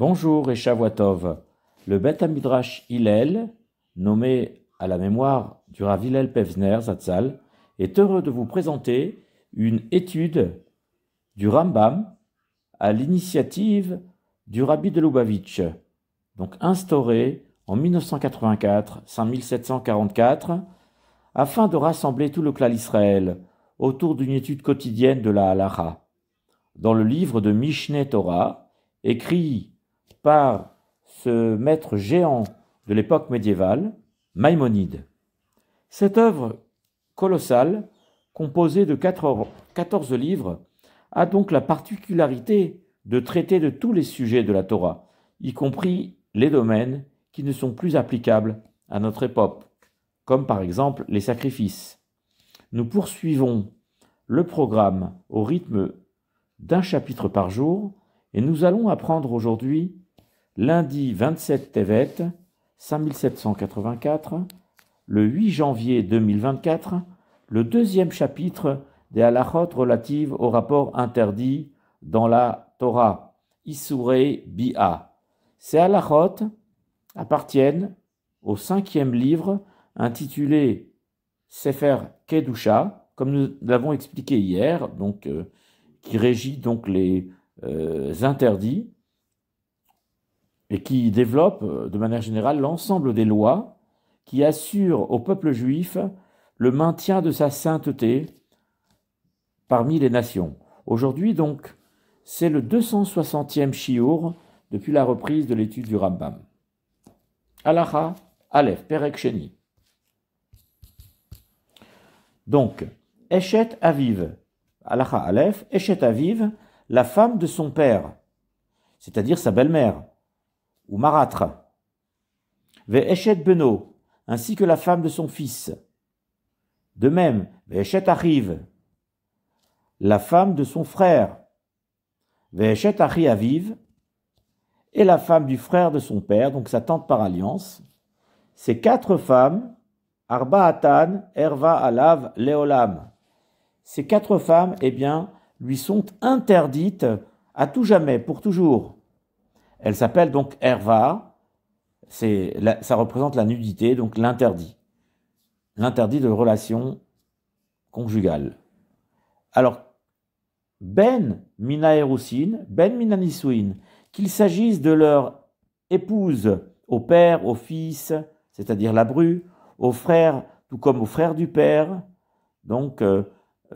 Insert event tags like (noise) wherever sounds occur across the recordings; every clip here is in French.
Bonjour et Shavuatov. Le Betamidrash Ilel, Hillel, nommé à la mémoire du Rav Hillel Pevzner Zatzal, est heureux de vous présenter une étude du Rambam à l'initiative du Rabbi de Lubavitch, donc instauré en 1984, 5744, afin de rassembler tout le clan Israël autour d'une étude quotidienne de la halacha. Dans le livre de Mishneh Torah, écrit par ce maître géant de l'époque médiévale, Maimonide. Cette œuvre colossale, composée de 14 livres, a donc la particularité de traiter de tous les sujets de la Torah, y compris les domaines qui ne sont plus applicables à notre époque, comme par exemple les sacrifices. Nous poursuivons le programme au rythme d'un chapitre par jour et nous allons apprendre aujourd'hui Lundi 27 Tevet 5784, le 8 janvier 2024, le deuxième chapitre des halachot relatives aux rapports interdits dans la Torah, Issurei Bia. Ces halachot appartiennent au cinquième livre intitulé Sefer Kedusha, comme nous l'avons expliqué hier, donc, euh, qui régit donc les euh, interdits et qui développe euh, de manière générale l'ensemble des lois qui assurent au peuple juif le maintien de sa sainteté parmi les nations. Aujourd'hui donc, c'est le 260e shiur depuis la reprise de l'étude du Rambam. Alaha Aleph Perek Sheni. Donc, Echet Aviv, Alaha Aleph, Eshet Aviv, la femme de son père, c'est-à-dire sa belle-mère, ou marâtre, Ve'eshet Beno, ainsi que la femme de son fils. De même, Ve'eshet Arrive, la femme de son frère, Ve'eshet Ari et la femme du frère de son père, donc sa tante par alliance. Ces quatre femmes, Arba Atan, Erva Alav, Leolam, ces quatre femmes, eh bien, lui sont interdites à tout jamais, pour toujours. Elle s'appelle donc Herva. ça représente la nudité, donc l'interdit. L'interdit de relation conjugale. Alors, Ben Mina Ben Mina qu'il s'agisse de leur épouse, au père, au fils, c'est-à-dire la bru, au frère, tout comme au frère du père, donc euh,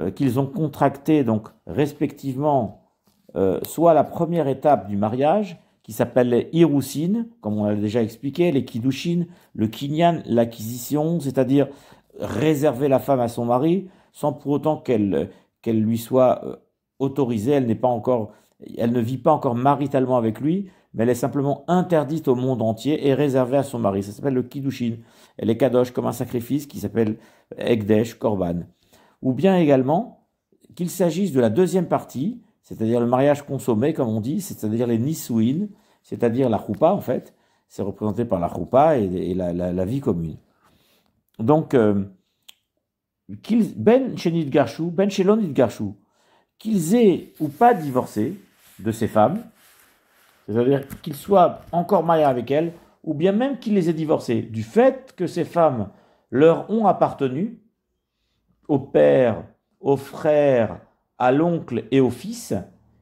euh, qu'ils ont contracté donc respectivement euh, soit la première étape du mariage, qui s'appelle Hirusin, comme on l'a déjà expliqué, les Kiddushin, le Kinyan, l'acquisition, c'est-à-dire réserver la femme à son mari sans pour autant qu'elle qu'elle lui soit euh, autorisée, elle n'est pas encore elle ne vit pas encore maritalement avec lui, mais elle est simplement interdite au monde entier et réservée à son mari. Ça s'appelle le kidushin. Elle est Kadosh comme un sacrifice qui s'appelle Ekdesh, Korban. Ou bien également qu'il s'agisse de la deuxième partie, c'est-à-dire le mariage consommé, comme on dit, c'est-à-dire les nisuin, c'est-à-dire la roupa en fait. C'est représenté par la roupa et, la, vie commune. Donc, euh, qu'ils, ben chenit garchou, ben chelonit garchou, qu'ils aient ou pas divorcé de ces femmes, c'est-à-dire qu'ils soient encore mariés avec elles, ou bien même qu'ils les aient divorcées, du fait que ces femmes leur ont appartenu, au père, aux frères, à l'oncle et au fils,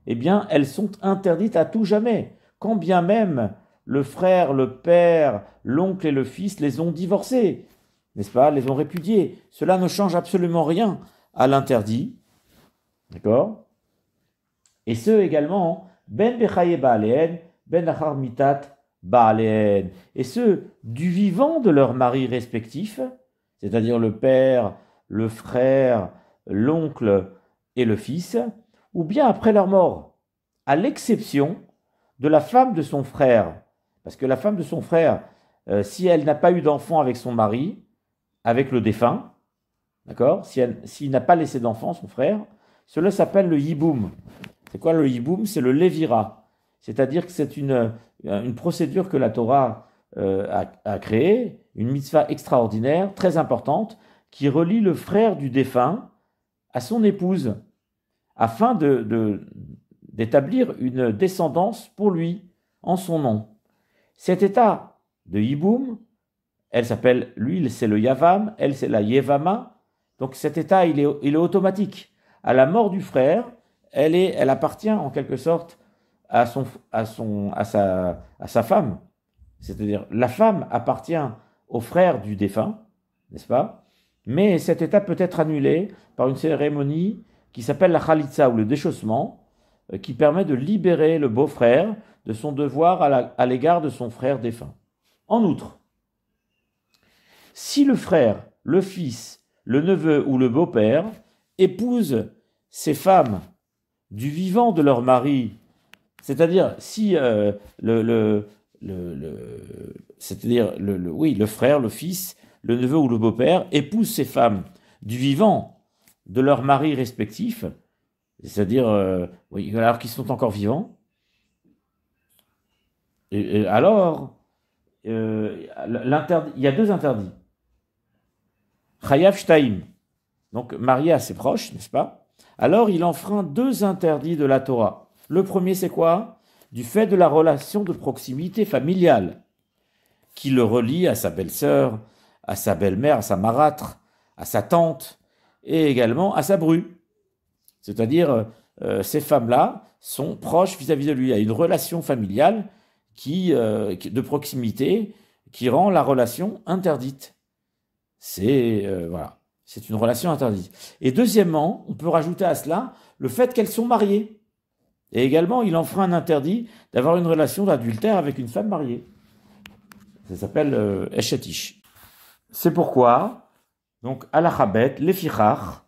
eh bien, elles sont interdites à tout jamais, quand bien même le frère, le père, l'oncle et le fils les ont divorcés, n'est-ce pas, les ont répudiés. Cela ne change absolument rien à l'interdit. D'accord Et ceux également, ben bechaye ben acharmitat mitat Et ceux du vivant de leurs maris respectifs, c'est-à-dire le père, le frère, l'oncle, et le fils, ou bien après leur mort, à l'exception de la femme de son frère. Parce que la femme de son frère, euh, si elle n'a pas eu d'enfant avec son mari, avec le défunt, d'accord S'il n'a pas laissé d'enfant, son frère, cela s'appelle le hiboum. C'est quoi le hiboum C'est le lévira. C'est-à-dire que c'est une, euh, une procédure que la Torah euh, a, a créée, une mitzvah extraordinaire, très importante, qui relie le frère du défunt à son épouse, afin d'établir de, d'établir une descendance pour lui en son nom. Cet état de Yiboum, elle s'appelle, lui c'est le Yavam, elle c'est la Yevama, donc cet état il est, il est, automatique. À la mort du frère, elle, est, elle appartient en quelque sorte à, son, à, son, à, sa, à sa femme. C'est-à-dire la femme appartient au frère du défunt, n'est-ce pas mais cette étape peut être annulée par une cérémonie qui s'appelle la khalitsa ou le déchaussement, euh, qui permet de libérer le beau-frère de son devoir à l'égard de son frère défunt. En outre, si le frère, le fils, le neveu ou le beau-père épouse ces femmes du vivant de leur mari, c'est-à-dire si euh, c'est-à-dire le, oui, le frère, le fils le neveu ou le beau-père, épouse ces femmes du vivant de leurs mari respectifs, c'est-à-dire euh, oui, alors qu'ils sont encore vivants. Et, alors, euh, il y a deux interdits. Chayav Shtaim, donc marié à ses proches, n'est-ce pas Alors il enfreint deux interdits de la Torah. Le premier, c'est quoi Du fait de la relation de proximité familiale qui le relie à sa belle-sœur, à sa belle-mère, à sa marâtre, à sa tante, et également à sa bru. C'est-à-dire, euh, euh, ces femmes-là sont proches vis-à-vis de lui. à a une relation familiale euh, qui, de proximité qui rend la relation interdite. C'est voilà, c'est une relation interdite. Et deuxièmement, on peut rajouter à cela le fait qu'elles sont mariées. Et également, il en fera un interdit d'avoir une relation d'adultère avec une femme mariée. Ça s'appelle euh, c'est pourquoi, donc, alachabet, lefichach,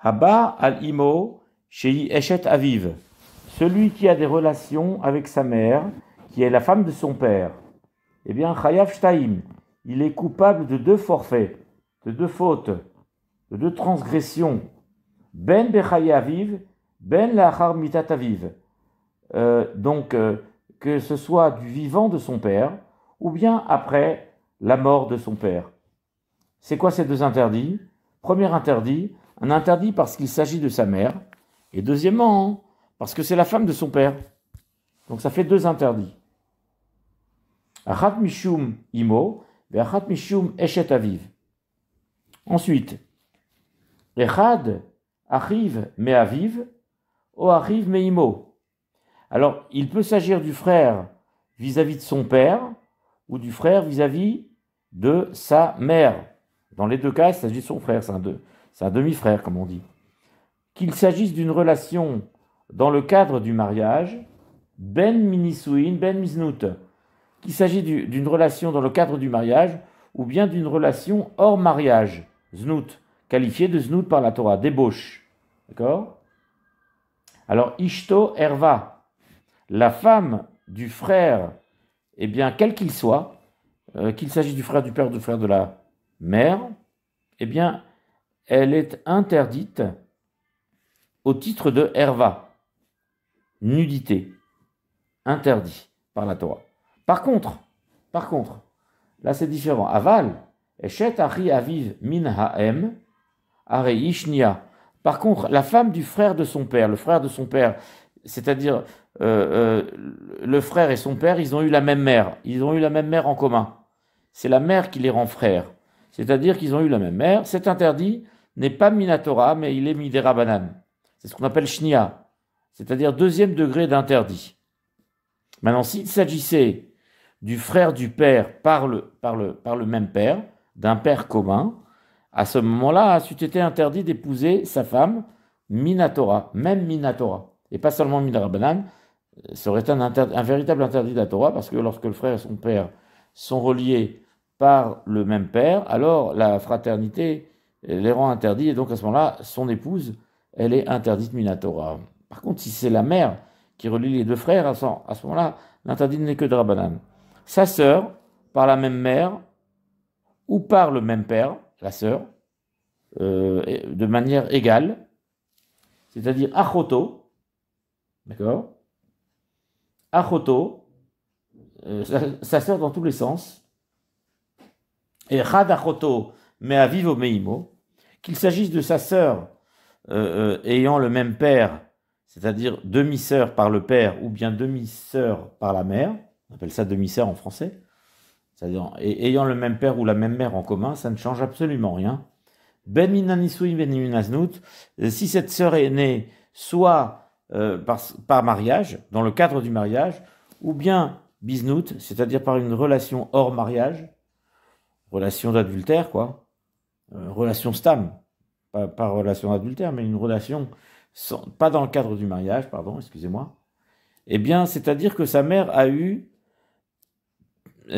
haba al-imo, shei eshet aviv. Celui qui a des relations avec sa mère, qui est la femme de son père, eh bien, chayav shtaim, il est coupable de deux forfaits, de deux fautes, de deux transgressions. Ben bechayaviv, ben lachar mitataviv. Euh, donc, euh, que ce soit du vivant de son père, ou bien après la mort de son père. C'est quoi ces deux interdits Premier interdit, un interdit parce qu'il s'agit de sa mère, et deuxièmement, parce que c'est la femme de son père. Donc ça fait deux interdits. Achat mishum imo, mishum eshet aviv. Ensuite, echad arrive mais aviv, o arrive mais imo. Alors, il peut s'agir du frère vis à -vis de son père, ou du frère vis-à-vis de sa mère. Dans les deux cas, il s'agit de son frère, c'est un, demi-frère, comme on dit. Qu'il s'agisse d'une relation dans le cadre du mariage, ben minisuin, ben misnout, qu'il s'agisse d'une relation dans le cadre du mariage ou bien d'une relation hors mariage, znout, qualifiée de znout par la Torah, débauche. D'accord Alors, ishto erva, la femme du frère eh bien, quel qu'il soit, euh, qu'il s'agisse du frère du père ou du frère de la mère, eh bien, elle est interdite au titre de herva, nudité, interdit par la Torah. Par contre, par contre, là c'est différent. Aval, echet, Ari Aviv Min Ha'em, Are Ishnia. Par contre, la femme du frère de son père, le frère de son père, c'est-à-dire euh, euh, le frère et son père, ils ont eu la même mère. Ils ont eu la même mère en commun. C'est la mère qui les rend frères. C'est-à-dire qu'ils ont eu la même mère. Cet interdit n'est pas Minatora, mais il est Midera C'est ce qu'on appelle Shnia, c'est-à-dire deuxième degré d'interdit. Maintenant, s'il s'agissait du frère du père par le, par le, par le même père, d'un père commun, à ce moment-là, c'eût été interdit d'épouser sa femme Minatora, même Minatora, et pas seulement Midera serait un, un, véritable interdit de la Torah, parce que lorsque le frère et son père sont reliés par le même père, alors la fraternité les rend interdits, et donc à ce moment-là, son épouse, elle est interdite minatora. Par contre, si c'est la mère qui relie les deux frères, à ce moment-là, l'interdit n'est que de Rabbanan. Sa sœur, par la même mère, ou par le même père, la sœur, euh, de manière égale, c'est-à-dire achoto, d'accord achoto, euh, sa ça, dans tous les sens, et chad à vivo meimo, qu'il s'agisse de sa sœur euh, euh, ayant le même père, c'est-à-dire demi-sœur par le père ou bien demi-sœur par la mère, on appelle ça demi-sœur en français, c'est-à-dire ayant le même père ou la même mère en commun, ça ne change absolument rien. Ben, ben si cette sœur est née soit euh, par, mariage, dans le cadre du mariage, ou bien bisnout, c'est-à-dire par une relation hors mariage, relation d'adultère, quoi, euh, relation stam, pas, relation d'adultère, mais une relation pas dans le cadre du mariage, pardon, excusez-moi, eh bien, c'est-à-dire que sa mère a eu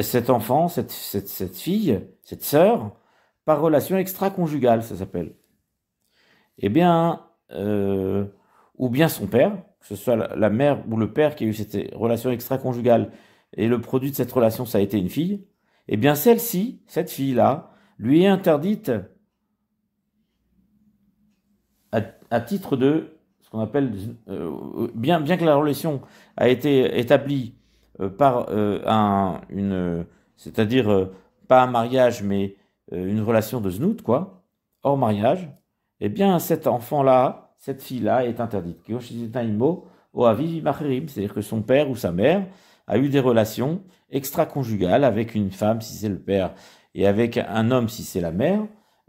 cet enfant, cette, cette fille, cette sœur, par relation extra-conjugale, ça s'appelle. Eh bien, euh, ou bien son père, que ce soit la mère ou le père qui a eu cette relation extra-conjugale, et le produit de cette relation, ça a été une fille, eh bien celle-ci, cette fille-là, lui est interdite à, titre de ce qu'on appelle, euh, bien, que la relation a été établie euh, par euh, un, une, c'est-à-dire pas un mariage, mais une relation de znout, quoi, hors mariage, eh bien cet enfant-là, cette fille-là est interdite. C'est-à-dire que son père ou sa mère a eu des relations extra-conjugales avec une femme si c'est le père et avec un homme si c'est la mère.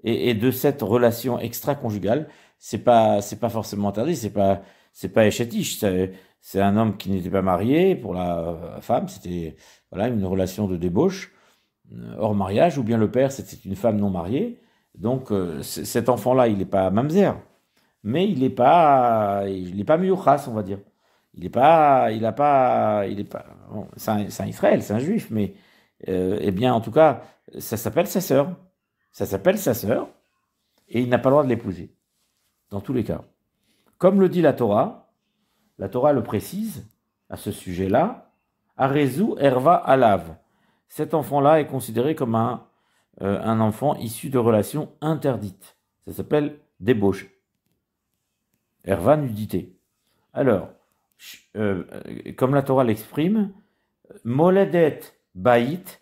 Et, de cette relation extra-conjugale, c'est pas c'est pas forcément interdit, c'est pas c'est pas échétiche. C'est un homme qui n'était pas marié pour la femme, c'était voilà une relation de débauche euh, hors mariage, ou bien le père c'était une femme non mariée. Donc euh, cet enfant-là, il n'est pas mamzer mais il n'est pas, il est pas on va dire. Il n'est pas, il n'a pas, il est pas. c'est un, Israël, c'est un Juif, mais euh, eh bien, en tout cas, ça s'appelle sa sœur. Ça s'appelle sa sœur, et il n'a pas le droit de l'épouser. Dans tous les cas, comme le dit la Torah, la Torah le précise à ce sujet-là. Arezou erva alav. Cet enfant-là est considéré comme un, euh, un enfant issu de relations interdites. Ça s'appelle débauche. Erva nudité. Eh, alors, euh, comme la Torah l'exprime, Moledet Baït,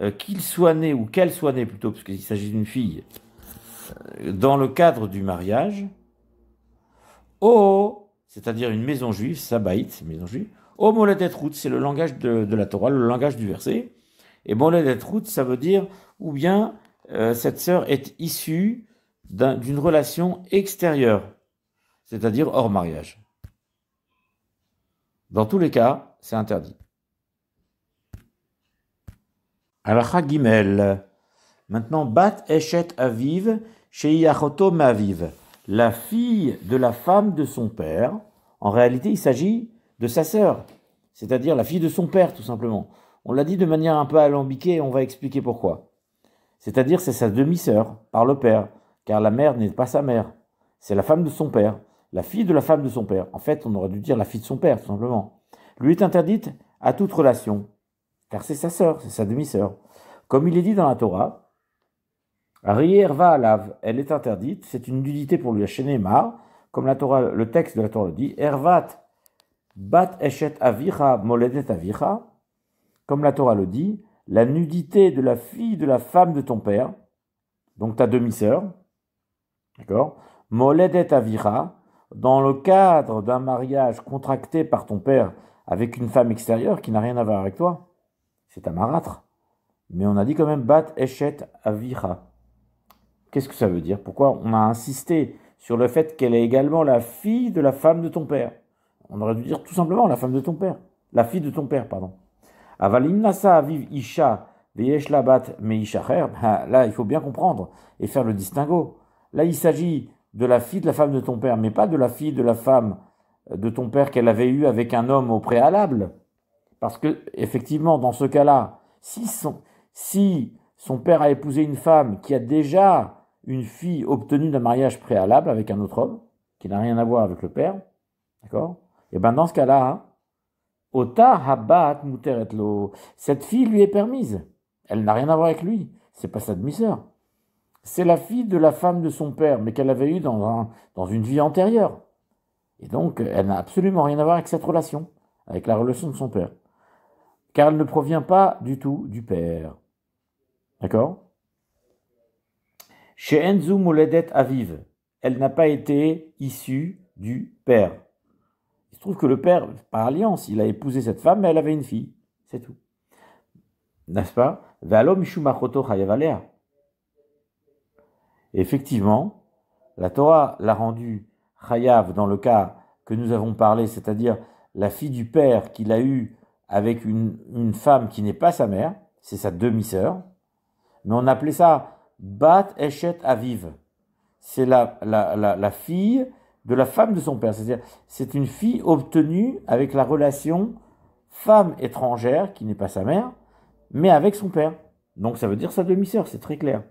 euh, qu'il soit né ou qu'elle soit née plutôt, parce qu'il s'agit d'une fille, euh, dans le cadre du mariage, oh c'est-à-dire une maison juive, une maison juive, oh Moledet Rout, c'est le langage de, la Torah, le langage du verset. Et Moledet Rout, ça veut dire, ou bien cette sœur est issue d'une relation extérieure c'est-à-dire hors mariage. Dans tous les cas, c'est interdit. Alors, Maintenant, Bat Eshet Aviv, La fille de la femme de son père. En réalité, il s'agit de sa sœur, c'est-à-dire la fille de son père, tout simplement. On l'a dit de manière un peu alambiquée on va expliquer pourquoi. C'est-à-dire, c'est sa demi-sœur, par le père, car la mère n'est pas sa mère, c'est la femme de son père la fille de la femme de son père. En fait, on aurait dû dire la fille de son père, tout simplement. Lui est interdite à toute relation, car c'est sa sœur, c'est sa demi-sœur. Comme il est dit dans la Torah, alav, elle est interdite, c'est une nudité pour lui, Mar, comme la Torah, le texte de la Torah le dit, Ervat bat eshet avicha moledet avicha, comme la Torah le dit, la nudité de la fille de la femme de ton père, donc ta demi-sœur, d'accord, moledet avicha, dans le cadre d'un mariage contracté par ton père avec une femme extérieure qui n'a rien à voir avec toi, c'est un marâtre. Mais on a dit quand même bat eshet Avira. Qu'est-ce que ça veut dire Pourquoi on a insisté sur le fait qu'elle est également la fille de la femme de ton père On aurait dû dire tout simplement la femme de ton père. La fille de ton père, pardon. Avalimnasa isha bat (laughs) Là, il faut bien comprendre et faire le distinguo. Là, il s'agit de la fille de la femme de ton père, mais pas de la fille de la femme euh, de ton père qu'elle avait eue avec un homme au préalable. Parce que, effectivement, dans ce cas-là, si son, si son père a épousé une femme qui a déjà une fille obtenue d'un mariage préalable avec un autre homme, qui n'a rien à voir avec le père, d'accord Et eh bien dans ce cas-là, hein, cette fille lui est permise. Elle n'a rien à voir avec lui. C'est pas sa demi-sœur c'est la fille de la femme de son père, mais qu'elle avait eue dans, une vie antérieure. Et donc, elle n'a absolument rien à voir avec cette relation, avec la relation de son père. Car elle ne provient pas du tout du père. D'accord Chez Enzu Moledet Aviv, elle n'a pas été issue du père. Il se trouve que le père, par alliance, il a épousé cette femme, mais elle avait une fille. C'est tout. N'est-ce pas effectivement, la Torah l'a rendue Chayav dans le cas que nous avons parlé, c'est-à-dire la fille du père qu'il a eue avec une, femme qui n'est pas sa mère, c'est sa demi-sœur, mais on appelait ça Bat Echet Aviv. C'est la, la, fille de la femme de son père, c'est-à-dire c'est une fille obtenue avec la relation femme étrangère qui n'est pas sa mère, mais avec son père. Donc ça veut dire sa demi-sœur, c'est très clair.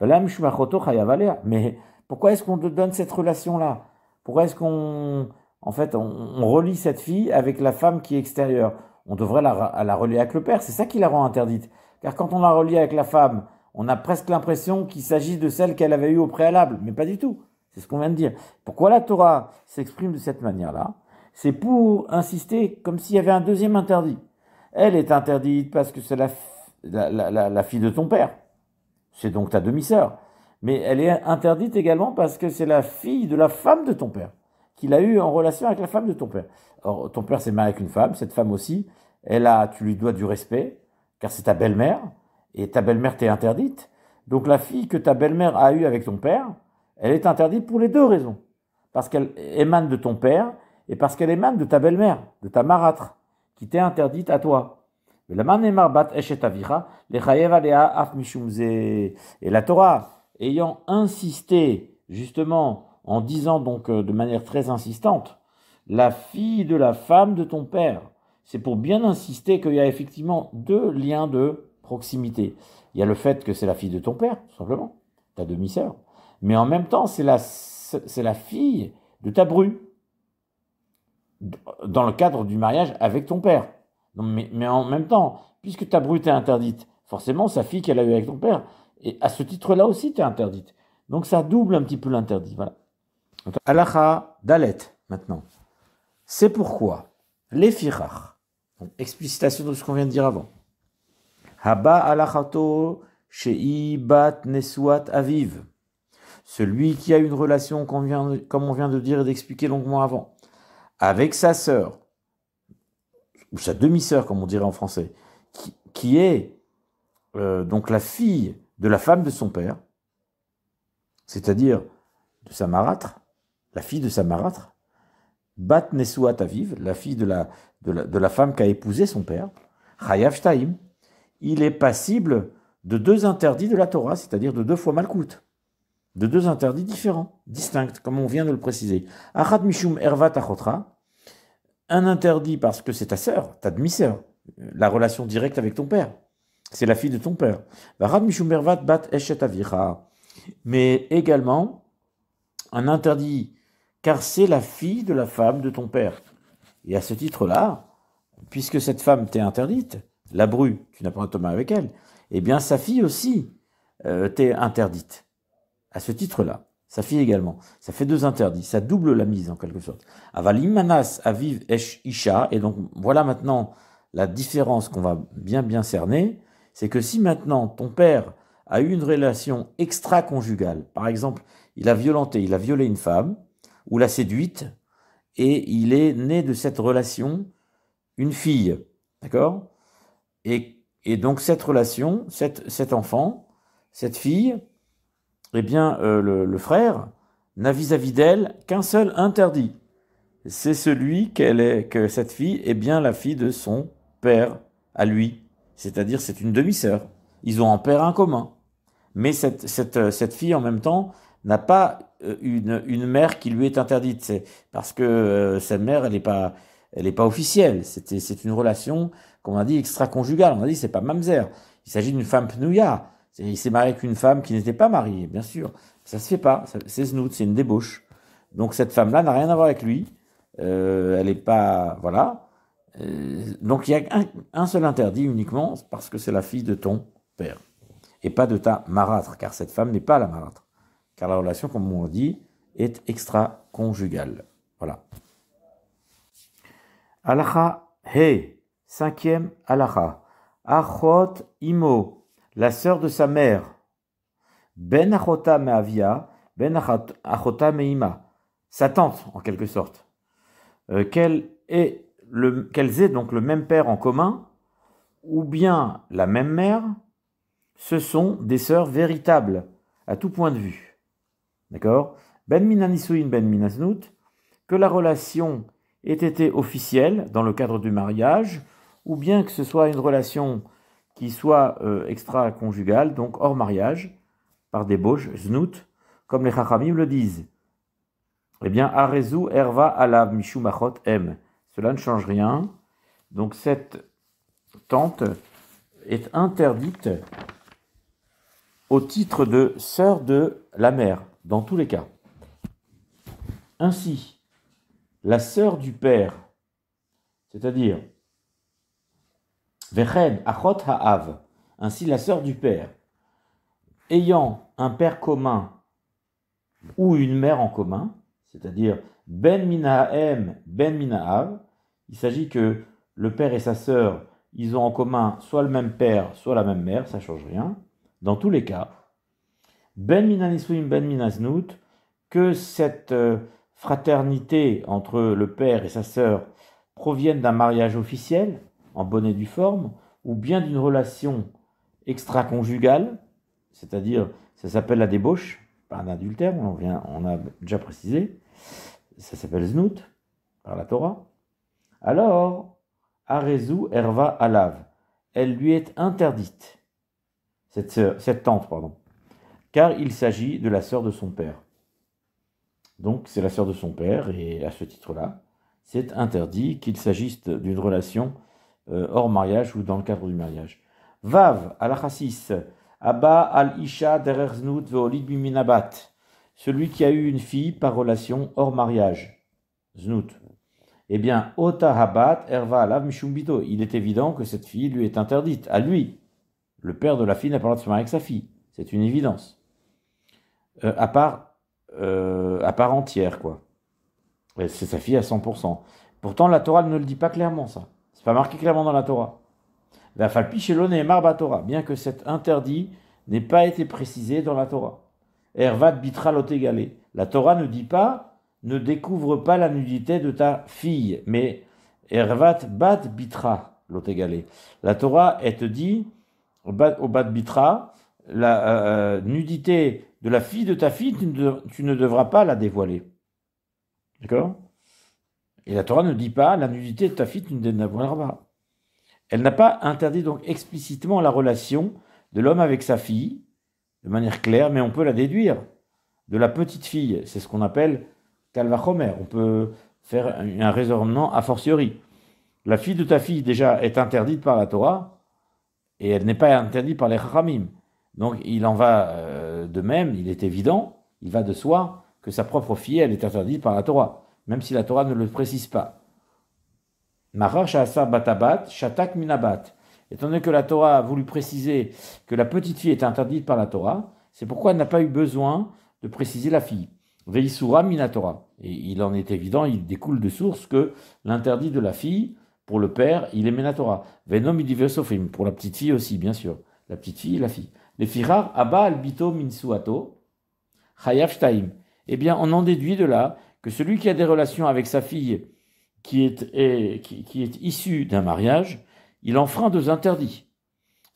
Mais pourquoi est-ce qu'on te donne cette relation-là Pourquoi est-ce qu'on, en fait, on, relie cette fille avec la femme qui est extérieure On devrait la, la relier avec le père. C'est ça qui la rend interdite. Car quand on la relie avec la femme, on a presque l'impression qu'il s'agit de celle qu'elle avait eue au préalable, mais pas du tout. C'est ce qu'on vient de dire. Pourquoi la Torah s'exprime de cette manière-là C'est pour insister comme s'il y avait un deuxième interdit. Elle est interdite parce que c'est la fille de ton père c'est donc ta demi-sœur. Mais elle est interdite également parce que c'est la fille de la femme de ton père, qu'il a eu en relation avec la femme de ton père. Or, ton père s'est marié avec une femme, cette femme aussi, elle a, tu lui dois du respect, car c'est ta belle-mère, et ta belle-mère t'est interdite. Donc la fille que ta belle-mère a eue avec ton père, elle est interdite pour les deux raisons. Parce qu'elle émane de ton père, et parce qu'elle émane de ta belle-mère, de ta marâtre, qui t'est interdite à toi. Et la Torah, ayant insisté justement en disant donc euh, de manière très insistante, la fille de la femme de ton père, c'est pour bien insister qu'il y a effectivement deux liens de proximité. Il y a le fait que c'est la fille de ton père, tout simplement, ta demi-sœur, mais en même temps c'est la, c'est la fille de ta bru, dans le cadre du mariage avec ton père mais, en même temps, puisque ta brute est interdite, forcément, sa fille qu'elle a eue avec ton père, et à ce titre-là aussi, tu es interdite. Donc ça double un petit peu l'interdit. Voilà. Alaha Dalet, maintenant. C'est pourquoi, les firach, explicitation de ce qu'on vient de dire avant. Haba alachato shei bat neswat aviv. Celui qui a une relation, comme on vient de dire et d'expliquer longuement avant, avec sa sœur, ou sa demi-sœur, comme on dirait en français, qui, est euh, donc la fille de la femme de son père, c'est-à-dire de sa marâtre, la fille de sa marâtre, Bat Nesuat Aviv, la fille de la, de la, de femme qu'a épousé son père, Hayav il est passible de deux interdits de la Torah, c'est-à-dire de deux fois Malkout, de deux interdits différents, distincts, comme on vient de le préciser. Achat Mishum Ervat un interdit parce que c'est ta sœur, ta demi-sœur, la relation directe avec ton père. C'est la fille de ton père. Mais également, un interdit car c'est la fille de la femme de ton père. Et à ce titre-là, puisque cette femme t'est interdite, la bru, tu n'as pas un Thomas avec elle, eh bien sa fille aussi euh, t'est interdite. À ce titre-là. Sa fille également. Ça fait deux interdits. Ça double la mise en quelque sorte. Avalimanas aviv esh isha. Et donc voilà maintenant la différence qu'on va bien bien cerner. C'est que si maintenant ton père a eu une relation extra-conjugale, par exemple, il a violenté, il a violé une femme, ou l'a séduite, et il est né de cette relation une fille. D'accord et, donc cette relation, cette, cet enfant, cette fille, eh bien, euh, le, frère n'a vis-à-vis d'elle qu'un seul interdit. C'est celui qu'elle est, que cette fille est bien la fille de son père à lui. C'est-à-dire, c'est une demi-sœur. Ils ont un père en commun. Mais cette, euh, fille, en même temps, n'a pas euh, une, mère qui lui est interdite. parce que cette mère, elle n'est pas, officielle. c'est une relation, comme on a dit, extra-conjugale. On a dit, c'est pas mamzer. Il s'agit d'une femme pnouya. Il s'est marié avec une femme qui n'était pas mariée, bien sûr. Ça se fait pas. C'est snoot, c'est une débauche. Donc cette femme-là n'a rien à voir avec lui. Euh, elle n'est pas. Voilà. Euh, donc il y a un, seul interdit uniquement parce que c'est la fille de ton père. Et pas de ta marâtre, car cette femme n'est pas la marâtre. Car la relation, comme on dit, est extra-conjugale. Voilà. Alaha, he, cinquième alaha. Achot, imo, la sœur de sa mère, Ben Achota Meavia, Ben Achota Meima, sa tante en quelque sorte, euh, qu'elles aient, donc le même père en commun, ou bien la même mère, ce sont des sœurs véritables, à tout point de vue. D'accord Ben Minanisuin, Ben Minasnout, que la relation ait été officielle dans le cadre du mariage, ou bien que ce soit une relation qui soit euh, extra conjugale donc hors mariage, par débauche, znout, comme les chachamim le disent. Eh bien, Arezu Erva Alav Mishu Machot M. Cela ne change rien. Donc cette tente est interdite au titre de sœur de la mère, dans tous les cas. Ainsi, la sœur du père, c'est-à-dire ainsi la sœur du père, ayant un père commun ou une mère en commun, c'est-à-dire Ben Ben il s'agit que le père et sa sœur, ils ont en commun soit le même père, soit la même mère, ça change rien. Dans tous les cas, Ben Minaniswim, Ben Minaznout, que cette euh, fraternité entre le père et sa sœur provienne d'un mariage officiel, en bonne et forme, ou bien d'une relation extra-conjugale, c'est-à-dire, ça s'appelle la débauche, pas un adultère, on, vient, on a déjà précisé, ça s'appelle znout, par la Torah. Alors, Arezou, Erva Alav, elle lui est interdite, cette, cette tante, pardon, car il s'agit de la sœur de son père. Donc, c'est la sœur de son père, et à ce titre-là, c'est interdit qu'il s'agisse d'une relation euh, hors mariage ou dans le cadre du mariage. Vav, al Abba al-Isha dererznout veolid biminabat. Celui qui a eu une fille par relation hors mariage. Znout. Eh bien, Otahabat erva alav mishumbito. Il est évident que cette fille lui est interdite, à lui. Le père de la fille n'a pas le droit de se marier avec sa fille. C'est une évidence. Euh, à part, euh, à part entière, quoi. C'est sa fille à 100%. Pourtant, la Torah ne le dit pas clairement, ça pas marqué clairement dans la Torah. La falpichelone et marba Torah, bien que cet interdit n'ait pas été précisé dans la Torah. Ervat bitra lotégalé. La Torah ne dit pas, ne découvre pas la nudité de ta fille, mais Ervat bat bitra lotégalé. La Torah, est te dit, au bat bitra, la euh, euh, nudité de la fille de ta fille, tu ne devras pas la dévoiler. D'accord et la Torah ne dit pas la nudité de ta fille, tu ne Elle n'a pas interdit donc explicitement la relation de l'homme avec sa fille, de manière claire, mais on peut la déduire de la petite fille. C'est ce qu'on appelle calvachomer », On peut faire un raisonnement a fortiori. La fille de ta fille, déjà, est interdite par la Torah, et elle n'est pas interdite par les haramim. Donc il en va euh, de même, il est évident, il va de soi que sa propre fille, elle est interdite par la Torah même si la Torah ne le précise pas. Maha bat Batabat, Shatak Minabat. Étant donné que la Torah a voulu préciser que la petite fille est interdite par la Torah, c'est pourquoi elle n'a pas eu besoin de préciser la fille. Veisura Minatora. Et il en est évident, il découle de source que l'interdit de la fille, pour le père, il est Minatora. Venom Idiversofim, pour la petite fille aussi, bien sûr. La petite fille et la fille. Les firar Abba Albito Minsuato, Chayav Eh bien, on en déduit de là que celui qui a des relations avec sa fille qui est, issu qui, est issue d'un mariage, il enfreint deux interdits.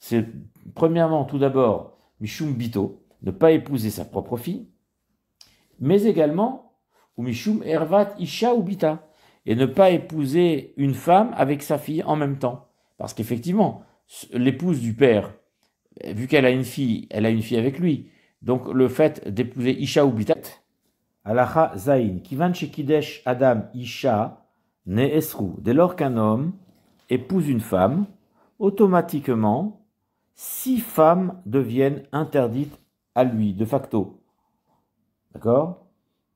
C'est premièrement, tout d'abord, Michum Bito, ne pas épouser sa propre fille, mais également, ou michum Ervat Isha ubita, et ne pas épouser une femme avec sa fille en même temps. Parce qu'effectivement, l'épouse du père, vu qu'elle a une fille, elle a une fille avec lui. Donc le fait d'épouser Isha ubita. Alacha Zain, Adam Isha, Dès lors qu'un homme épouse une femme, automatiquement, six femmes deviennent interdites à lui, de facto. D'accord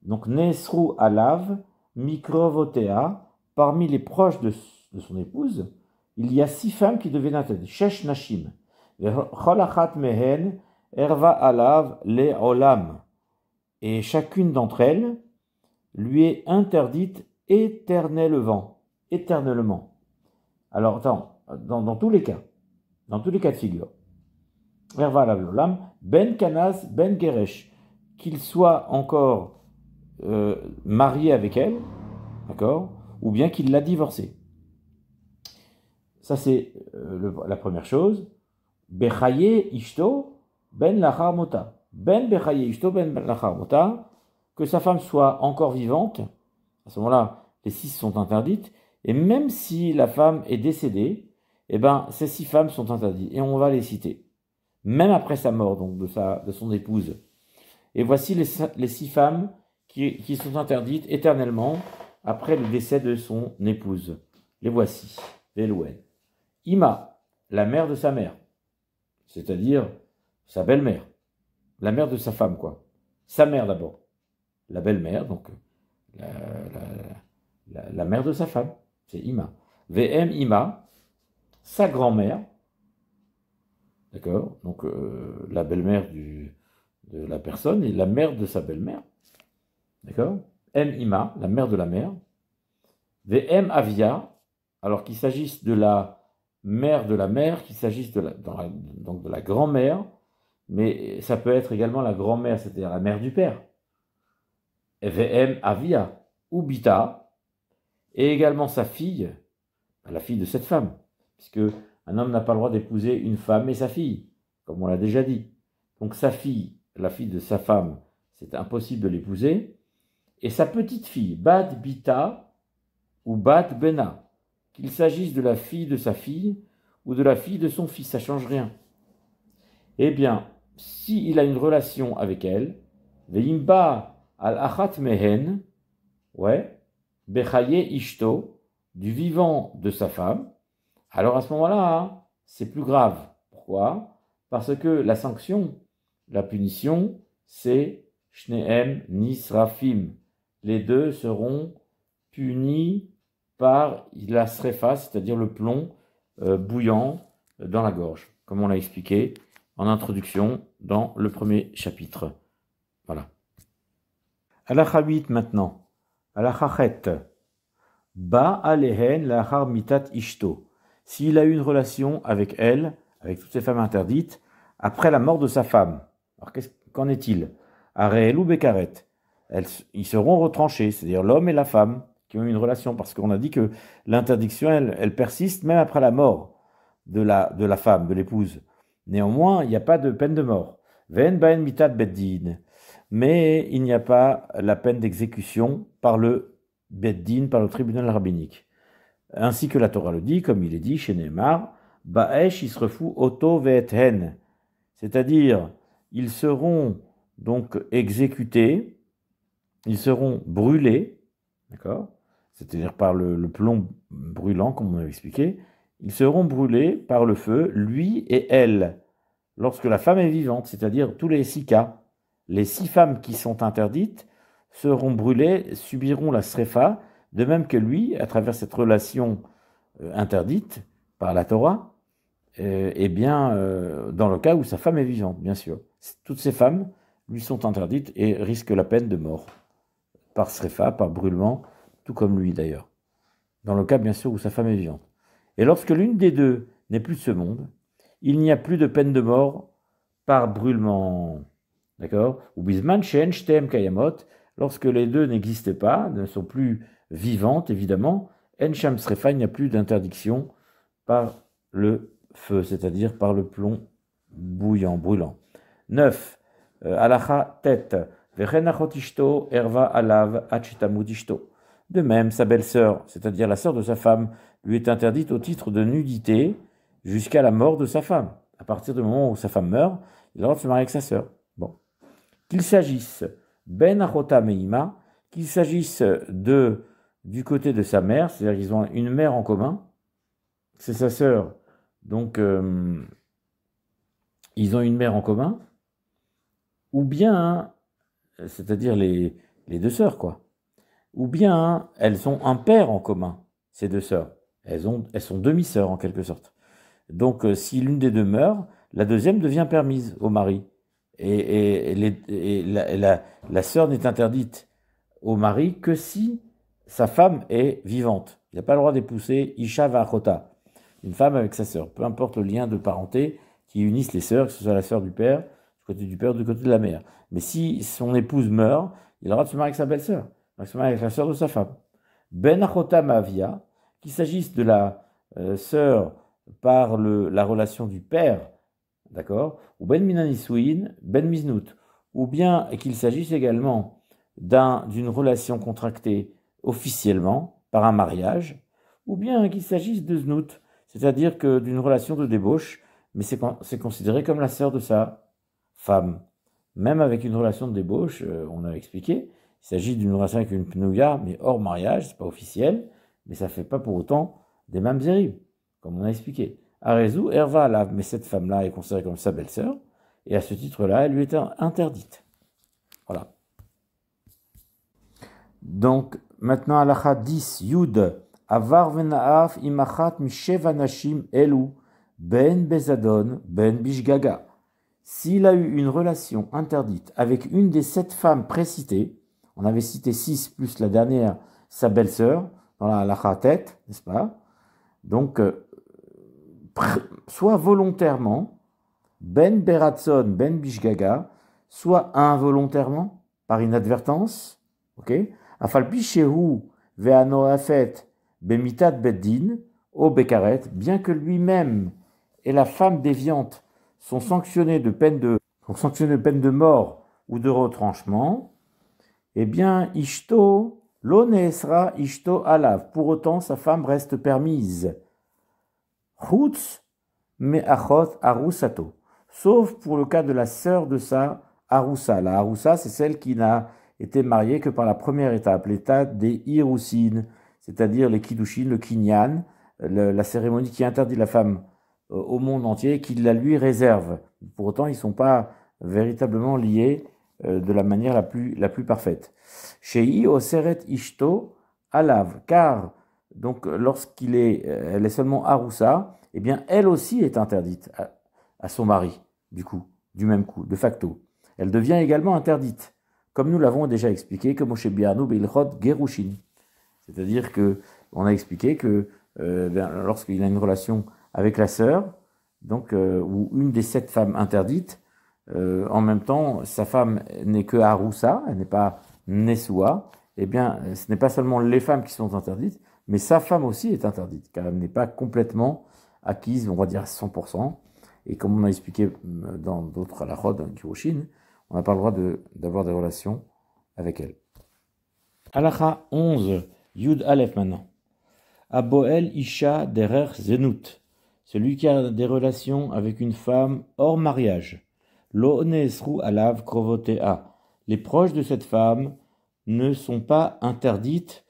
Donc Nesru Alav, Mikrovotea, parmi les proches de, son épouse, il y a six femmes qui deviennent interdites. Nashim. Cholachat Mehen, Erva Alav, Le Olam et chacune d'entre elles lui est interdite éternellement. Éternellement. Alors, attends, dans, dans tous les cas, dans tous les cas de figure, ben kanas, ben geresh, qu'il soit encore euh, marié avec elle, d'accord, ou bien qu'il l'a divorcée. Ça, c'est euh, la première chose. Bechaye ishto ben mota. Ben, ben Ben que sa femme soit encore vivante, à ce moment-là, les six sont interdites, et même si la femme est décédée, eh ben, ces six femmes sont interdites, et on va les citer, même après sa mort, donc de, sa, de son épouse. Et voici les, six femmes qui, qui sont interdites éternellement après le décès de son épouse. Les voici, les Ima, la mère de sa mère, c'est-à-dire sa belle-mère la mère de sa femme, quoi. Sa mère d'abord. La belle-mère, donc euh, la, mère de sa femme, c'est Ima. VM Ima, sa grand-mère, d'accord Donc euh, la belle-mère de la personne et la mère de sa belle-mère, d'accord M Ima, la mère de la mère. VM Avia, alors qu'il s'agisse de la mère de la mère, qu'il s'agisse de de la grand-mère, mais ça peut être également la grand-mère, c'est-à-dire la mère du père. Vm avia ou bita, et également sa fille, bah, la fille de cette femme, puisque un homme n'a pas le droit d'épouser une femme et sa fille, comme on l'a déjà dit. Donc sa fille, la fille de sa femme, c'est impossible de l'épouser, et sa petite fille, bad bita ou bad bena, qu'il s'agisse de la fille de sa fille ou de la fille de son fils, ça change rien. Eh bien, s'il a une relation avec elle, imba al achat mehen, ouais, bechaye ishto, du vivant de sa femme, alors à ce moment-là, hein, c'est plus grave. Pourquoi Parce que la sanction, la punition, c'est Shneem Nisrafim. Les deux seront punis par la srefa, c'est-à-dire le plomb euh, bouillant dans la gorge, comme on l'a expliqué en introduction dans le premier chapitre. Voilà. Alakha maintenant. Alakha Ba alehen mitat ishto. S'il a eu une relation avec elle, avec toutes ces femmes interdites, après la mort de sa femme. Alors qu'en est-il Areel ou Bekaret Ils seront retranchés, c'est-à-dire l'homme et la femme qui ont eu une relation, parce qu'on a dit que l'interdiction, elle, elle, persiste même après la mort de la, de la femme, de l'épouse. Néanmoins, il n'y a pas de peine de mort. beddin. Mais il n'y a pas la peine d'exécution par le beddin, par le tribunal rabbinique. Ainsi que la Torah le dit, comme il est dit chez Neymar, Ba'esh isrefu oto C'est-à-dire, ils seront donc exécutés, ils seront brûlés, d'accord C'est-à-dire par le, le plomb brûlant, comme on avait expliqué, ils seront brûlés par le feu, lui et elle, lorsque la femme est vivante, c'est-à-dire tous les six cas. Les six femmes qui sont interdites seront brûlées, subiront la srefa, de même que lui, à travers cette relation euh, interdite par la Torah, et euh, eh bien, euh, dans le cas où sa femme est vivante, bien sûr. Toutes ces femmes lui sont interdites et risquent la peine de mort, par srefa, par brûlement, tout comme lui d'ailleurs. Dans le cas, bien sûr, où sa femme est vivante. Et lorsque l'une des deux n'est plus de ce monde, il n'y a plus de peine de mort par brûlement. D'accord Ou bisman kayamot, lorsque les deux n'existent pas, ne sont plus vivantes évidemment, en il n'y a plus d'interdiction par le feu, c'est-à-dire par le plomb bouillant, brûlant. 9. Euh, Alacha tête. erva alav De même, sa belle-sœur, c'est-à-dire la sœur de sa femme, lui est interdite au titre de nudité jusqu'à la mort de sa femme. À partir du moment où sa femme meurt, il a le de se marier avec sa sœur. Bon. Qu'il s'agisse Ben Achota Meima, qu'il s'agisse de du côté de sa mère, c'est-à-dire qu'ils ont une mère en commun, c'est sa sœur, donc euh, ils ont une mère en commun, ou bien, c'est-à-dire les, les deux sœurs, quoi, ou bien elles ont un père en commun, ces deux sœurs. Elles, sont demi-sœurs en quelque sorte. Donc euh, si l'une des deux meurt, la deuxième devient permise au mari. Et, la, sœur n'est interdite au mari que si sa femme est vivante. Il n'a pas le droit d'épouser Isha Vahota, une femme avec sa sœur, peu importe le lien de parenté qui unisse les sœurs, que ce soit la sœur du père, du côté du père ou du côté de la mère. Mais si son épouse meurt, il aura de se marier avec sa belle-sœur, avec la sœur de sa femme. Ben Achota Mavia, qu'il s'agisse de la euh, sœur par la relation du père, d'accord, ou ben minanisouin, ben Misnout, ou bien qu'il s'agisse également d'une relation contractée officiellement par un mariage, ou bien qu'il s'agisse de znout, c'est-à-dire que d'une relation de débauche, mais c'est, considéré comme la sœur de sa femme. Même avec une relation de débauche, euh, on a expliqué, il s'agit d'une relation avec une pnouya, mais hors mariage, c'est pas officiel mais ça ne fait pas pour autant des mamzerim, comme on a expliqué. Arezou, Erva lave, mais cette femme-là est considérée comme sa belle-sœur, et à ce titre-là, elle lui est interdite. Voilà. Donc, maintenant, Alacha 10, Yud, Avar imachat mishevanashim elu, ben bezadon, ben bishgaga. S'il a eu une relation interdite avec une des sept femmes précitées, on avait cité six plus la dernière, sa belle-sœur, dans la tête n'est-ce pas Donc, euh, soit volontairement, ben beratson, ben bishgaga, soit involontairement, par inadvertance, ok bemitat beddin, au bekaret, bien que lui-même et la femme déviante sont sanctionnés de peine de, sont sanctionnés de peine de mort ou de retranchement, eh bien, Ishto sera ishto alav. Pour autant, sa femme reste permise. Chutz achot Sauf pour le cas de la sœur de sa arusa. La arusa, c'est celle qui n'a été mariée que par la première étape, l'état des irusines, c'est-à-dire les kiddushin, le kinyan, la cérémonie qui interdit la femme euh, au monde entier et qui la lui réserve. Pour autant, ils ne sont pas véritablement liés euh, de la manière la plus, la plus parfaite. Shei oseret ishto alav, car donc lorsqu'il est, euh, elle est seulement arusa, eh bien elle aussi est interdite à, son mari, du coup, du même coup, de facto. Elle devient également interdite, comme nous l'avons déjà expliqué, que Moshe Biarnou Bilchot Gerushin. C'est-à-dire que on a expliqué que euh, ben, lorsqu'il a une relation avec la sœur, donc ou une des sept femmes interdites, euh, en même temps, sa femme n'est que Haroussa, elle n'est pas Nessoua, eh bien, ce n'est pas seulement les femmes qui sont interdites, mais sa femme aussi est interdite, car elle n'est pas complètement acquise, on va dire à 100%. Et comme on a expliqué euh, dans d'autres à dans le on n'a pas le droit d'avoir des relations avec elle. Alaha 11, Yud Aleph maintenant. Aboel Isha Derer Zenut. Celui qui a des relations avec une femme hors mariage les proches de cette femme ne sont pas interdites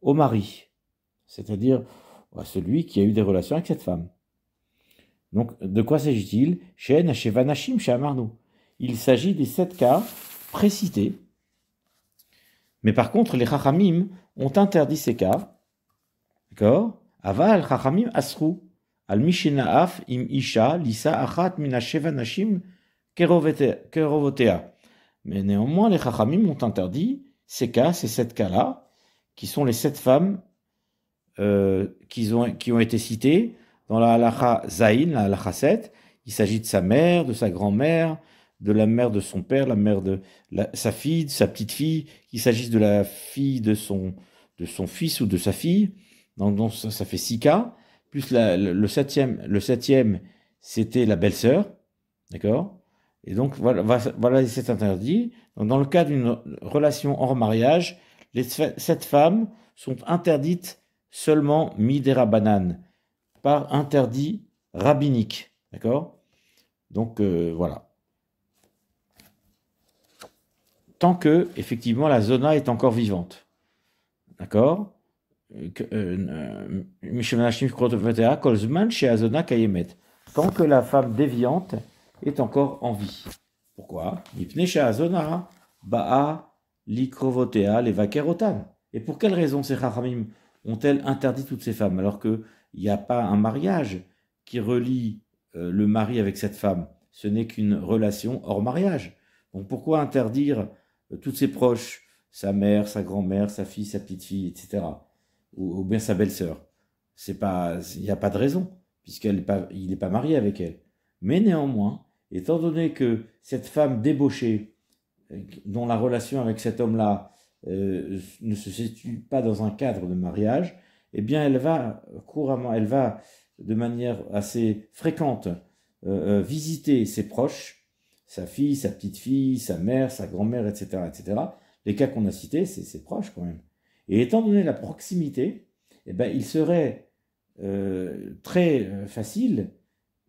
au mari, c'est-à-dire à celui qui a eu des relations avec cette femme. Donc, de quoi s'agit-il Il s'agit des sept cas précités. Mais par contre, les Chachamim ont interdit ces cas. D'accord Aval Al Mishenaaf im Isha Lisa Achat Mina Shevanashim Kerovotea. Mais néanmoins, les Chachamim ont interdit ces cas, ces sept cas-là, qui sont les sept femmes euh, qui, ont, qui ont été citées dans la halacha Zain, la halacha 7. Il s'agit de sa mère, de sa grand-mère, de la mère de son père, la mère de sa fille, de sa petite-fille, qu'il s'agisse de la fille de son, de son fils ou de sa fille. Donc, ça, fait six cas. Plus le, le septième, le septième c'était la belle-sœur. D'accord et donc voilà, voilà c'est interdit. dans le cas d'une relation hors mariage, les sept femmes sont interdites seulement midera banane par interdit rabbinique. D'accord Donc euh, voilà. Tant que, effectivement, la zona est encore vivante. D'accord euh, euh, Tant que la femme déviante est encore en vie. Pourquoi Et pour quelle raison ces haramim ont-elles interdit toutes ces femmes alors qu'il n'y a pas un mariage qui relie euh, le mari avec cette femme Ce n'est qu'une relation hors mariage. Donc pourquoi interdire euh, toutes ses proches, sa mère, sa grand-mère, sa fille, sa petite-fille, etc. Ou, ou bien sa belle-sœur Il n'y a pas de raison, puisqu'il n'est pas marié avec elle. Mais néanmoins, Étant donné que cette femme débauchée, euh, dont la relation avec cet homme-là euh, ne se situe pas dans un cadre de mariage, eh bien, elle va couramment, elle va de manière assez fréquente euh, visiter ses proches, sa fille, sa petite-fille, sa mère, sa grand-mère, etc., etc. Les cas qu'on a cités, c'est ses proches quand même. Et étant donné la proximité, eh bien, il serait très facile,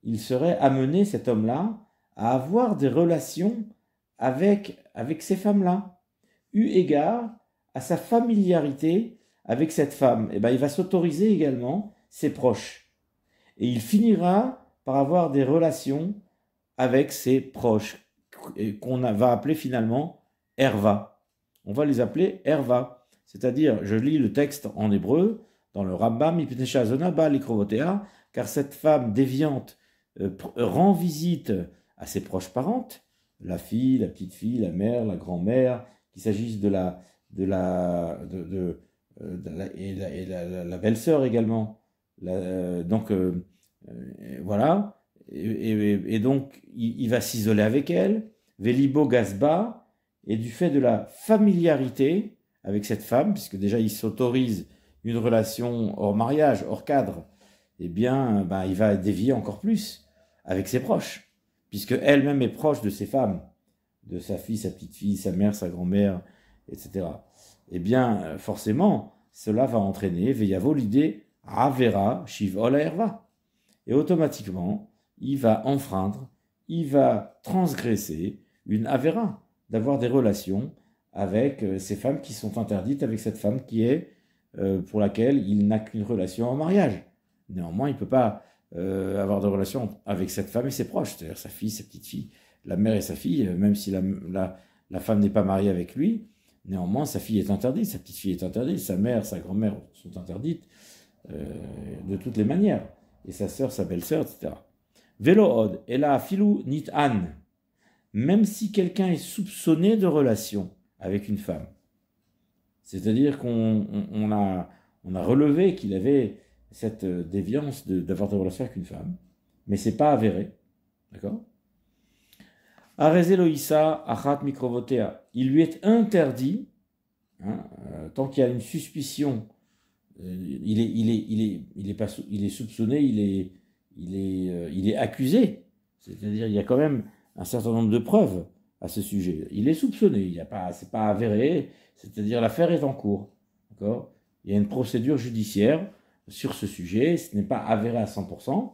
il serait amené cet homme-là à avoir des relations avec, avec ces femmes-là, eu égard à sa familiarité avec cette femme. Et eh ben, il va s'autoriser également ses proches. Et il finira par avoir des relations avec ses proches, qu'on va appeler finalement Herva. On va les appeler Herva. C'est-à-dire, je lis le texte en hébreu, dans le Rambam, l'Ikrovotea, car cette femme déviante euh, rend visite à ses proches parentes, la fille, la petite fille, la mère, la grand-mère, qu'il s'agisse de la de la de, belle-sœur également. Euh, donc euh, euh, voilà, et, donc il, va s'isoler avec elle. Velibo gazba, et du fait de la familiarité avec cette femme, puisque déjà il s'autorise une relation hors mariage, hors cadre, eh bien, bah, il va dévier encore plus avec ses proches puisque elle-même est proche de ses femmes, de sa fille, sa petite-fille, sa mère, sa grand-mère, etc. Eh bien, forcément, cela va entraîner Veyavo l'idée Avera Shivola Erva. Et automatiquement, il va enfreindre, il va transgresser une Avera, d'avoir des relations avec euh, ces femmes qui sont interdites, avec cette femme qui est, euh, pour laquelle il n'a qu'une relation en mariage. Néanmoins, il ne peut pas euh, avoir des relations avec cette femme et ses proches, c'est-à-dire sa fille, sa petite fille, la mère et sa fille, euh, même si la, femme n'est pas mariée avec lui, néanmoins sa fille est interdite, sa petite fille est interdite, sa mère, sa grand-mère sont interdites euh, de toutes les manières, et sa sœur, sa belle-sœur, etc. Velohod et la filou nit an, même si quelqu'un est soupçonné de relation avec une femme, c'est-à-dire qu'on a, on a relevé qu'il avait cette euh, déviance d'avoir de, des relations avec une femme, mais c'est pas avéré. D'accord Arezeloïsa, achat Il lui est interdit, hein, euh, tant qu'il y a une suspicion, euh, il, est, il, est, il, est, pas, il est soupçonné, il est, il est, il est accusé. C'est-à-dire, il y a quand même un certain nombre de preuves à ce sujet. Il est soupçonné, il a pas, pas avéré, c'est-à-dire l'affaire est en cours. D'accord Il y a une procédure judiciaire sur ce sujet, ce n'est pas avéré à 100%.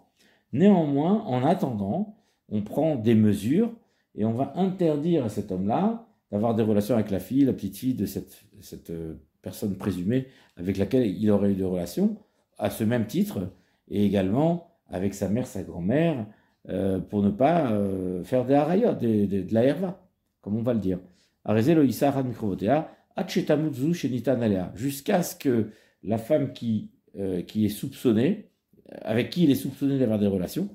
Néanmoins, en attendant, on prend des mesures et on va interdire à cet homme-là d'avoir des relations avec la fille, la petite fille de cette, cette euh, personne présumée avec laquelle il aurait eu des relations, à ce même titre, et également avec sa mère, sa grand-mère, euh, pour ne pas euh, faire des harayas, de, la herva, comme on va le dire. Jusqu'à ce que la femme qui euh, qui est soupçonné, euh, avec qui il est soupçonné d'avoir des relations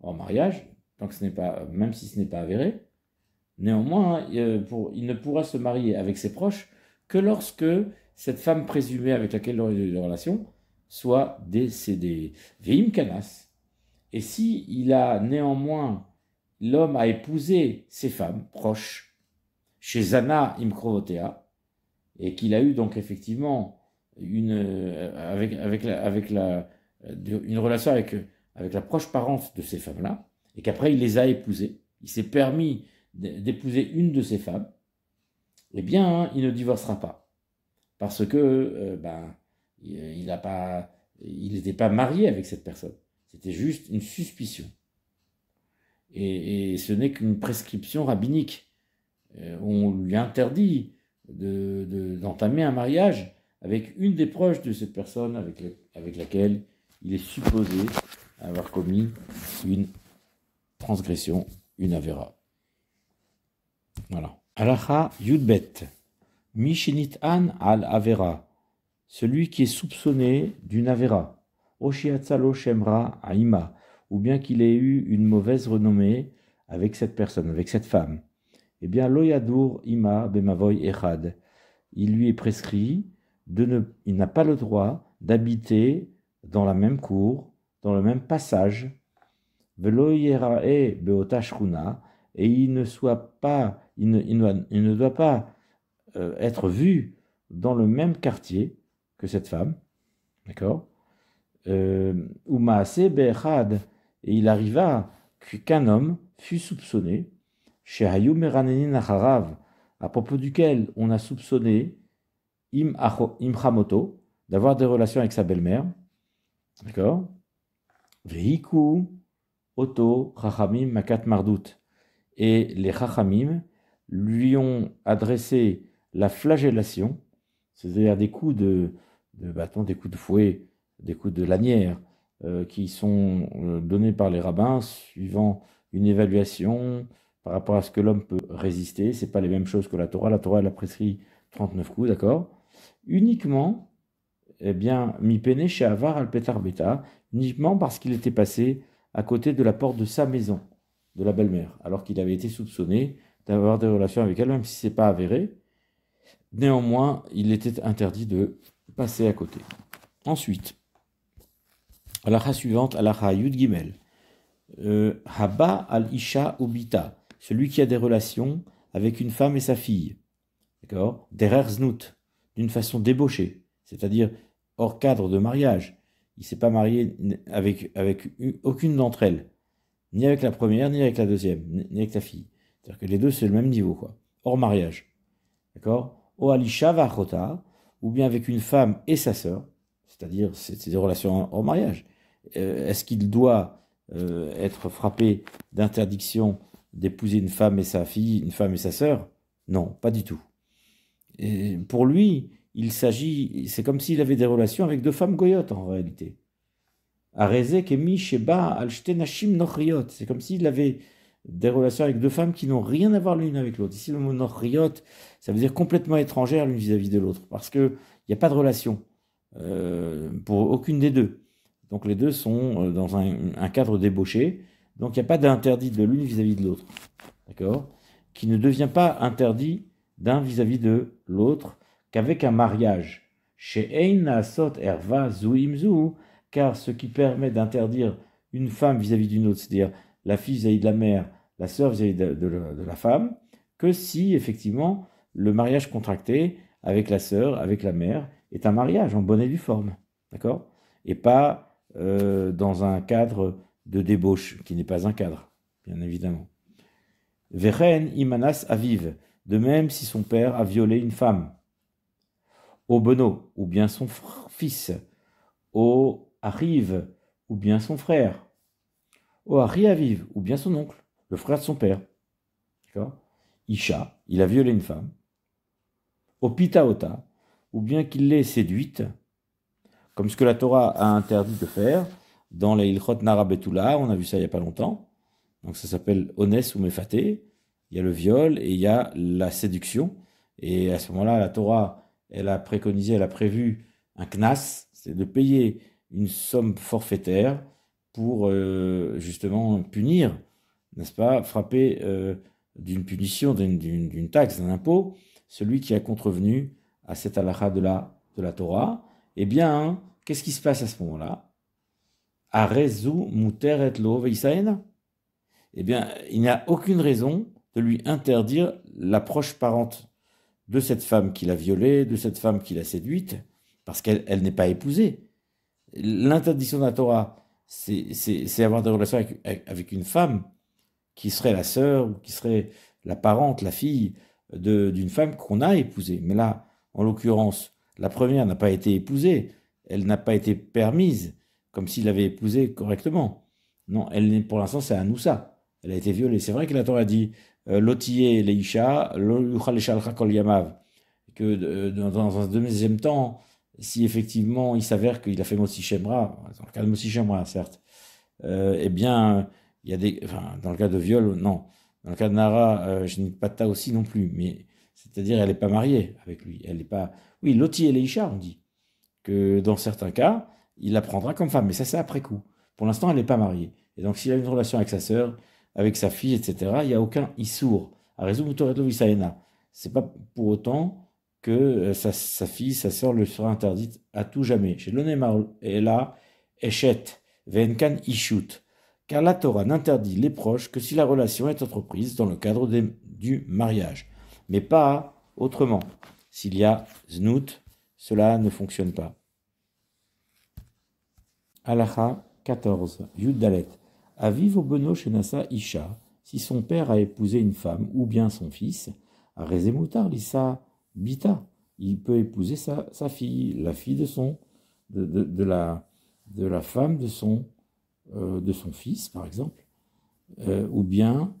en mariage, tant que ce n'est pas, même si ce n'est pas avéré. Néanmoins, hein, euh, il ne pourra se marier avec ses proches que lorsque cette femme présumée avec laquelle il aurait eu des relations soit décédée. vimkanas canas. Et si il a néanmoins, l'homme a épousé ses femmes proches chez Zana Imkrovotea, et qu'il a eu donc effectivement une, euh, avec, avec, la, avec la, euh, une relation avec, euh, avec la proche parente de ces femmes-là, et qu'après il les a épousées, il s'est permis d'épouser une de ces femmes, eh bien, hein, il ne divorcera pas. Parce que, ben, il n'était pas, il n'était pas marié avec cette personne. C'était juste une suspicion. Et, ce n'est qu'une prescription rabbinique. on lui interdit d'entamer de, d'entamer un mariage avec une des proches de cette personne avec, laquelle il est supposé avoir commis une transgression, une avéra. Voilà. Alaha Yudbet. Mishinit an al avera. Celui qui est soupçonné d'une avera. Oshiatsalo shemra aima. Ou bien qu'il ait eu une mauvaise renommée avec cette personne, avec cette femme. Eh bien, loyadur ima bemavoy echad. Il lui est prescrit il n'a pas le droit d'habiter dans la même cour, dans le même passage, e et il ne soit pas, il ne, doit pas euh, être vu dans le même quartier que cette femme, d'accord euh, et il arriva qu'un homme fut soupçonné, chez à propos duquel on a soupçonné imhamoto d'avoir des relations avec sa belle-mère. D'accord Vehiku, Oto, Chachamim, Makat Mardout. Et les Chachamim lui ont adressé la flagellation, c'est-à-dire des coups de, bâton, des coups de fouet, des coups de lanière, euh, qui sont euh, donnés par les rabbins suivant une évaluation par rapport à ce que l'homme peut résister. Ce n'est pas les mêmes choses que la Torah. La Torah, elle a prescrit 39 coups, d'accord uniquement, eh bien, chez Avar al uniquement parce qu'il était passé à côté de la porte de sa maison, de la belle-mère, alors qu'il avait été soupçonné d'avoir des relations avec elle, même si ce n'est pas avéré. Néanmoins, il était interdit de passer à côté. Ensuite, à la suivante, à la Yud Gimel. Euh, Haba al-Isha ubita, celui qui a des relations avec une femme et sa fille. D'accord Derer Znut d'une façon débauchée, c'est-à-dire hors cadre de mariage. Il s'est pas marié avec, avec aucune d'entre elles, ni avec la première, ni avec la deuxième, ni avec la fille. C'est-à-dire que les deux, c'est le même niveau, quoi. Hors mariage. D'accord O Alisha ou bien avec une femme et sa sœur, c'est-à-dire c'est des relations hors mariage. Euh, est-ce qu'il doit euh, être frappé d'interdiction d'épouser une femme et sa fille, une femme et sa sœur Non, pas du tout pour lui, il s'agit, c'est comme s'il avait des relations avec deux femmes goyotes en réalité. C'est comme s'il avait des relations avec deux femmes qui n'ont rien à voir l'une avec l'autre. Ici, le mot nochriot, ça veut dire complètement étrangère l'une vis-à-vis de l'autre, parce qu'il n'y a pas de relation euh, pour aucune des deux. Donc les deux sont euh, dans un, un cadre débauché, donc il n'y a pas d'interdit de l'une vis-à-vis de l'autre, d'accord Qui ne devient pas interdit d'un vis-à-vis de l'autre qu'avec un mariage. Chez Sot Erva Zuimzu, car ce qui permet d'interdire une femme vis-à-vis d'une autre, c'est-à-dire la fille vis-à-vis de la mère, la sœur vis-à-vis de, la femme, que si effectivement le mariage contracté avec la sœur, avec la mère, est un mariage en bonne et due forme, d'accord Et pas euh, dans un cadre de débauche, qui n'est pas un cadre, bien évidemment. Veren imanas aviv de même si son père a violé une femme, au Beno, ou bien son fils, au Arrive, ou bien son frère, au Arrive, ou bien son oncle, le frère de son père. Isha, il a violé une femme, au Pitaota, ou bien qu'il l'ait séduite, comme ce que la Torah a interdit de faire dans les Ilchot Narabetula, on a vu ça il n'y a pas longtemps, donc ça s'appelle Ones ou Mefaté, il y a le viol et il y a la séduction. Et à ce moment-là, la Torah, elle a préconisé, elle a prévu un knas, c'est de payer une somme forfaitaire pour euh, justement punir, n'est-ce pas, frapper euh, d'une punition, d'une taxe, d'un impôt, celui qui a contrevenu à cet halakha de la, de la Torah. Eh bien, hein, qu'est-ce qui se passe à ce moment-là et Eh bien, il n'y a aucune raison de lui interdire l'approche parente de cette femme qui l'a violée, de cette femme qui l'a séduite, parce qu'elle n'est pas épousée. L'interdiction de la Torah, c'est avoir des relations avec, une femme qui serait la sœur ou qui serait la parente, la fille d'une femme qu'on a épousée. Mais là, en l'occurrence, la première n'a pas été épousée, elle n'a pas été permise, comme s'il l'avait épousée correctement. Non, elle n'est pour l'instant, c'est un nous elle a été violée. C'est vrai que la Torah a dit euh, Lotiye leisha, kol yamav. Que euh, dans un deuxième temps, si effectivement il s'avère qu'il a fait Moshi Shemra, dans le cas de Moshi certes, euh, eh bien, il y a des. dans le cas de viol, non. Dans le cas de Nara, je n'ai pas de aussi non plus, mais c'est-à-dire elle n'est pas mariée avec lui. Elle n'est pas. Oui, Loti et Leïcha, on dit que dans certains cas, il la prendra comme femme, mais ça c'est après coup. Pour l'instant, elle n'est pas mariée. Et donc, s'il a une relation avec sa sœur, avec sa fille, etc. Il n'y a aucun issour. C'est pas pour autant que euh, sa, fille, sa sœur le sera interdite à tout jamais. Chez l'Onemar et là, Venkan Ishut. Car la Torah n'interdit les proches que si la relation est entreprise dans le cadre du mariage, mais pas autrement. S'il y a znout, cela ne fonctionne pas. Alaha 14, yudalet » Aviv obeno shenasa isha, si son père a épousé une femme ou bien son fils, rezemoutar lisa bita, il peut épouser sa, fille, la fille de son, de, la, femme de son, euh, de son fils, par exemple, euh, ou bien,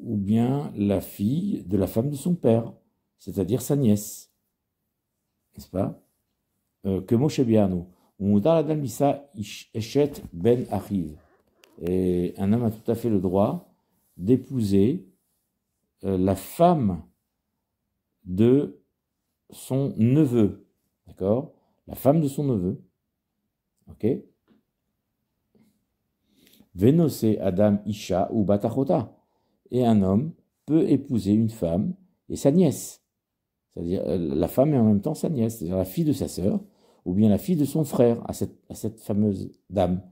ou bien la fille de la femme de son père, c'est-à-dire sa nièce, n'est-ce pas? Euh, que Moshe ou Moutar Adam Lisa Eshet Ben arrive. Et un homme a tout à fait le droit d'épouser euh, la femme de son neveu. D'accord La femme de son neveu. Ok Vénosé Adam Isha ou Batachota. Et un homme peut épouser une femme et sa nièce. C'est-à-dire euh, la femme et en même temps sa nièce, c'est-à-dire la fille de sa sœur ou bien la fille de son frère à cette fameuse dame.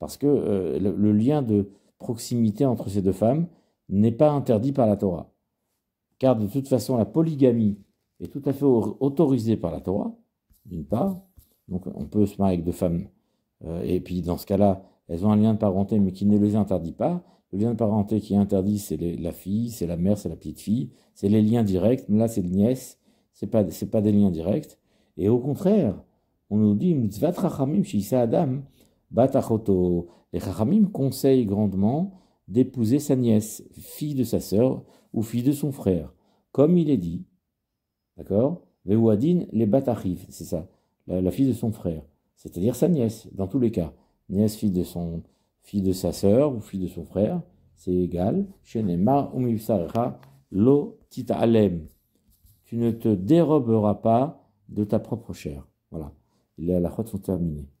Parce que euh, le, lien de proximité entre ces deux femmes n'est pas interdit par la Torah. Car de toute façon, la polygamie est tout à fait autorisée par la Torah, d'une part. Donc on peut se marier avec deux femmes. Euh, et puis dans ce cas-là, elles ont un lien de parenté, mais qui ne les interdit pas. Le lien de parenté qui est interdit, c'est la fille, c'est la mère, c'est la petite fille, c'est les liens directs. Mais là, c'est les nièces, c'est pas pas des liens directs. Et au contraire, on nous dit mitzvat rachamim adam Batachoto. Les Chachamim conseillent grandement d'épouser sa nièce, fille de sa sœur ou fille de son frère, comme il est dit. D'accord Wadine les Batachif, c'est ça, la, fille de son frère, c'est-à-dire sa nièce, dans tous les cas. Nièce, fille de, son, fille de sa sœur ou fille de son frère, c'est égal. Shenema lo titalem Tu ne te déroberas pas de ta propre chair. Voilà. Les halachot sont terminés